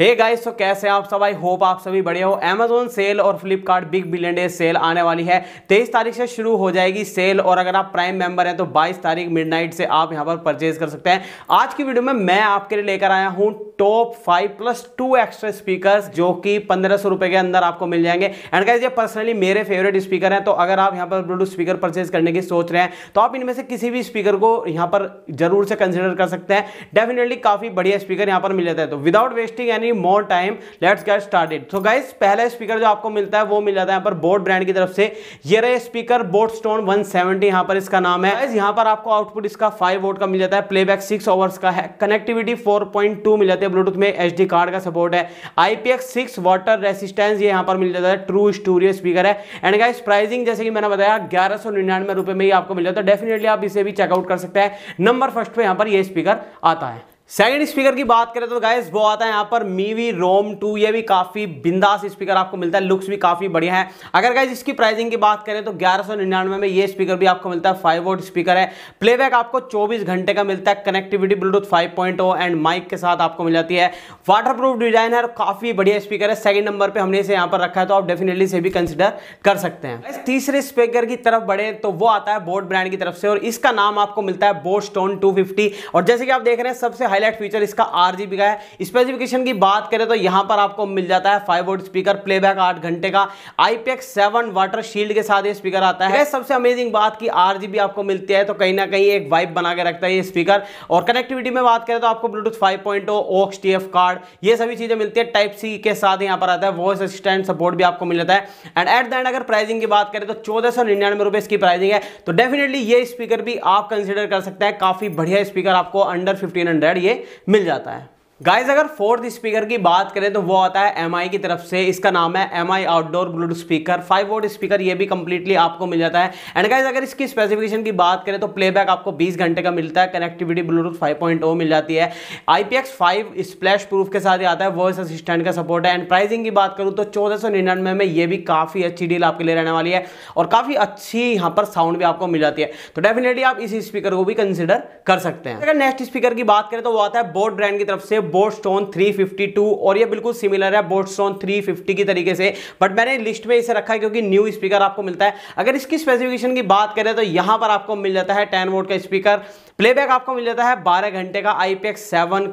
hey guys तो कैसे आप सब आई होप आप सभी बढ़िया हो अमेजोन सेल और Flipkart big billion day sale आने वाली है 23 तारीख से शुरू हो जाएगी सेल और अगर आप प्राइम मेंबर हैं तो 22 तारीख मिडनाइट से आप यहां पर परचेज कर सकते हैं आज की वीडियो में मैं आपके लिए लेकर आया हूं top five plus two extra speaker जो कि पंद्रह सौ के अंदर आपको मिल जाएंगे एंड गाइज ये पर्सनली मेरे फेवरेट स्पीकर हैं तो अगर आप यहाँ पर ब्लूटूथ स्पीकर परचेज करने की सोच रहे हैं तो आप इनमें से किसी भी स्पीकर को यहाँ पर जरूर से कंसिडर कर सकते हैं डेफिनेटली काफी बढ़िया स्पीकर यहाँ पर मिल जाता है तो without wasting any more time let's get started so guys पहला स्पीकर जो आपको मिलता है वो मिल जाता है यहाँ पर बोट ब्रांड की तरफ से ये रहे speaker boAt Stone one seventy यहाँ पर इसका नाम है यहाँ पर आपको आउटपुट इसका फाइव वोट का मिल जाता है प्लेबैक सिक्स ओवर्स का है कनेक्टिविटी फोर पॉइंट टू मिल जाती है ब्लूटूथ में एच डी कार्ड का सपोर्ट है आईपीएक्स सिक्स वाटर रेसिस्टेंस ये यहाँ पर मिल जाता है ट्रू स्टूरियो स्पीकर है एंड गाइस प्राइसिंग जैसे कि मैंने बताया ग्यारह सौ निन्यानवे रुपये में ही आपको मिल जाता है डेफिनेटली आप इसे भी चेकआउट कर सकते हैं नंबर फर्स्ट पर यहाँ पर ये स्पीकर आता है सेकंड स्पीकर की बात करें तो गाइस वो आता है यहाँ पर मीवी रोम टू ये भी काफ़ी बिंदास स्पीकर आपको मिलता है लुक्स भी काफ़ी बढ़िया है अगर गाइस इसकी प्राइसिंग की बात करें तो ग्यारह में ये स्पीकर भी आपको मिलता है फाइव वोट स्पीकर है प्लेबैक आपको 24 घंटे का मिलता है कनेक्टिविटी ब्लूटूथ 5.0 एंड माइक के साथ आपको मिल जाती है वाटर डिजाइन है और काफ़ी बढ़िया स्पीकर है सेकेंड नंबर पर हमने इसे यहाँ पर रखा है तो आप डेफिनेटली इसे भी कंसिडर कर सकते हैं तीसरे स्पीकर की तरफ बढ़े तो वो आता है बोट ब्रांड की तरफ से और इसका नाम आपको मिलता है बोट स्टोन और जैसे कि आप देख रहे हैं सबसे हाईलाइट फीचर इसका आर का है स्पेसिफिकेशन की बात करें तो यहाँ पर आपको मिल जाता है फाइव वोट स्पीकर प्लेबैक आठ घंटे का आईपीएक्स सेवन वाटर शील्ड के साथ ये स्पीकर आता है सबसे अमेजिंग बात की आर आपको मिलती है तो कहीं ना कहीं एक वाइब बना के रखता है ये स्पीकर और कनेक्टिविटी में बात करें तो आपको Bluetooth five point AUX T card ये सभी चीज़ें मिलती है टाइप सी के साथ यहाँ पर आता है वॉइस असिस्टेंट सपोर्ट भी आपको मिल जाता है एंड एट द एंड अगर प्राइसिंग की बात करें तो चौदह सौ निन्यानवे रुपये इसकी प्राइसिंग है तो डेफिनेटली ये स्पीकर भी आप कंसिडर कर सकते हैं काफ़ी बढ़िया स्पीकर आपको अंडर फिफ्टीन हंड्रेड ये मिल जाता है गाइज अगर फोर्थ स्पीकर की बात करें तो वो आता है एम की तरफ से इसका नाम है M outdoor Bluetooth speaker five watt speaker ये भी कंप्लीटली आपको मिल जाता है एंड गाइज अगर इसकी स्पेसिफिकेशन की बात करें तो प्लेबैक आपको 20 घंटे का मिलता है कनेक्टिविटी ब्लूटूथ 5.0 मिल जाती है आई पी स्प्लैश प्रूफ के साथ ही आता है वॉइस असिस्टेंट का सपोर्ट है एंड प्राइजिंग की बात करूँ तो चौदह में, में ये भी काफ़ी अच्छी डील आपके लिए रहने वाली है और काफ़ी अच्छी यहाँ पर साउंड भी आपको मिल जाती है तो डेफिनेटली आप इस स्पीकर को भी कंसिडर कर सकते हैं अगर नेक्स्ट स्पीकर की बात करें तो वो आता है बोर्ड ब्रांड की तरफ से बोर्डस्टोन 352 और ये बिल्कुल सिमिलर है बोर्डस्टोन 350 की तरीके से बट मैंने लिस्ट में इसे रखा है क्योंकि न्यू स्पीकर आपको मिलता है अगर इसकी स्पेसिफिकेशन की बात करें तो यहां पर आपको मिल जाता है टेन वोट का स्पीकर प्लेबैक आपको मिल जाता है 12 घंटे का आई पी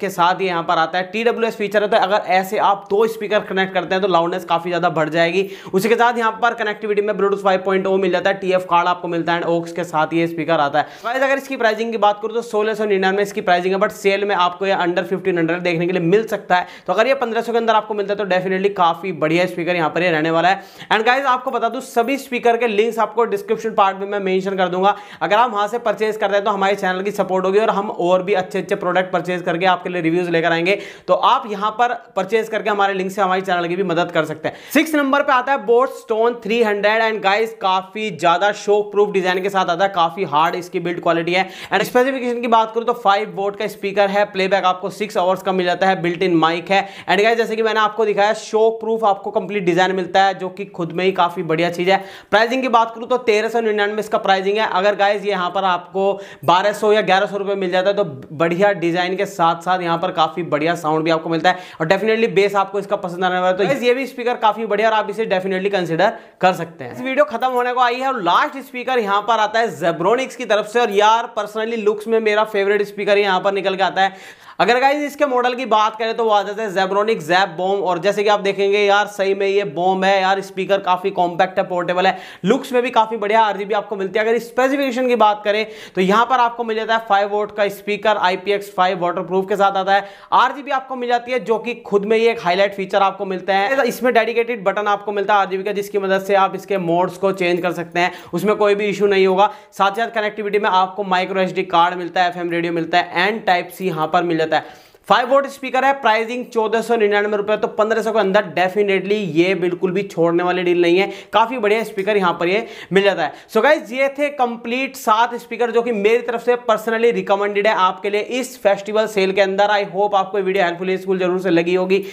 के साथ ही यहाँ पर आता है टी फीचर है तो अगर ऐसे आप दो स्पीकर कनेक्ट करते हैं तो लाउडनेस काफ़ी ज़्यादा बढ़ जाएगी उसी के साथ यहाँ पर कनेक्टिविटी में ब्लूटूथ 5.0 मिल जाता है टी कार्ड आपको मिलता है ओक्स के साथ ये स्पीकर आता है अगर इसकी प्राइसिंग की बात करूँ तो सोलह सौ निन्यानवे इसकी प्राइसिंग है बट सेल में आपको यह अंडर फिफ्टीन स्पीकर देखने के लिए मिल सकता है तो अगर ये पंद्रह के अंदर आपको मिलता है तो डेफिनेटली काफ़ी बढ़िया स्पीकर यहाँ पर ये रहने वाला है एंड गाइज आपको बता दू सभी स्पीकर के लिंक्स आपको डिस्क्रिप्शन पार्ट में मैं मेंशन कर दूंगा अगर आप वहाँ से परचेज करते हैं तो हमारे चैनल की सपोर्ट होगी और हम और भी अच्छे अच्छे प्रोडक्ट परचेज करके आपके लिए रिव्यूज लेकर आएंगे तो आप यहाँ पर परचेज करके हमारे लिंक से हमारे चैनल की भी मदद कर सकते हैं सिक्स नंबर पर आता है boAt Stone three and guys काफ़ी ज़्यादा शोक प्रूफ डिजाइन के साथ आता है काफ़ी हार्ड इसकी बिल्ड क्वालिटी है एंड स्पेसिफिकेशन की बात करूँ तो फाइव बोर्ड का स्पीकर है प्लेबैक आपको सिक्स आवर्स आपका मिल जाता है बिल्ट इन माइक है एंड गाइज जैसे कि मैंने आपको दिखाया शो प्रूफ आपको कंप्लीट डिजाइन मिलता है जो कि खुद में ही काफी बढ़िया चीज है प्राइसिंग की बात करूं तो तेरह सौ निन्यानवे इसका प्राइसिंग है अगर गाइज यहां पर आपको बारह सौ या ग्यारह सौ रुपए मिल जाता है तो बढ़िया डिजाइन के साथ साथ यहां पर काफी बढ़िया साउंड भी आपको मिलता है और डेफिनेटली बेस आपको इसका पसंद आने वाला है तो ये भी स्पीकर काफी बढ़िया और आप इसे डेफिनेटली कंसिडर कर सकते हैं इस वीडियो खत्म होने को आई है और लास्ट स्पीकर यहां पर आता है जेब्रोनिक्स की तरफ से और यार पर्सनली लुक्स में मेरा फेवरेट स्पीकर यहां पर निकल के आता है अगर गाइज इसके मॉडल की बात करें तो वो आ जाते है जेब्रोनिक जैब बॉम और जैसे कि आप देखेंगे यार सही में ये बॉम है यार स्पीकर काफी कॉम्पैक्ट है पोर्टेबल है लुक्स में भी काफी बढ़िया आरजीबी आपको मिलती है अगर स्पेसिफिकेशन की बात करें तो यहां पर आपको मिल जाता है फाइव वोट का स्पीकर आईपीएक्स फाइव वाटर के साथ आता है आर आपको मिल जाती है जो कि खुद में ही एक हाईलाइट फीचर आपको मिलता है इसमें डेडिकेटेड बटन आपको मिलता है आरजीबी का जिसकी मदद से आप इसके मोड्स को चेंज कर सकते हैं उसमें कोई भी इशू नहीं होगा साथ ही साथ कनेक्टिविटी में आपको माइक्रो एच कार्ड मिलता है एफ रेडियो मिलता है एंड टाइप सी यहां पर मिल जाता है जाता है फाइव वोट स्पीकर है प्राइसिंग चौदह सौ निन्यानवे रुपए तो पंद्रह सौ के अंदर डेफिनेटली ये बिल्कुल भी छोड़ने वाली डील नहीं है काफी बढ़िया स्पीकर यहां पर ये मिल जाता है सो so गाइज ये थे कंप्लीट सात स्पीकर जो कि मेरी तरफ से पर्सनली रिकमेंडेड है आपके लिए इस फेस्टिवल सेल के अंदर आई होप आपको वीडियो हेल्पफुल स्कूल जरूर से लगी होगी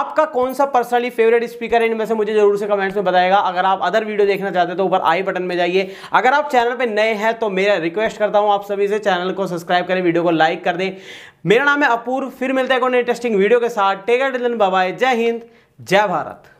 आपका कौन सा पर्सनली फेवरेट स्पीकर है इनमें से मुझे जरूर से कमेंट्स में बताएगा अगर आप अदर वीडियो देखना चाहते हैं तो ऊपर आई बटन में जाइए अगर आप चैनल पर नए हैं तो मेरा रिक्वेस्ट करता हूँ आप सभी से चैनल को सब्सक्राइब करें वीडियो को लाइक कर दें मेरा नाम है अपूर्व फिर मिलते हैं एक इंटरेस्टिंग वीडियो के साथ टेक एट बाय जय हिंद जय भारत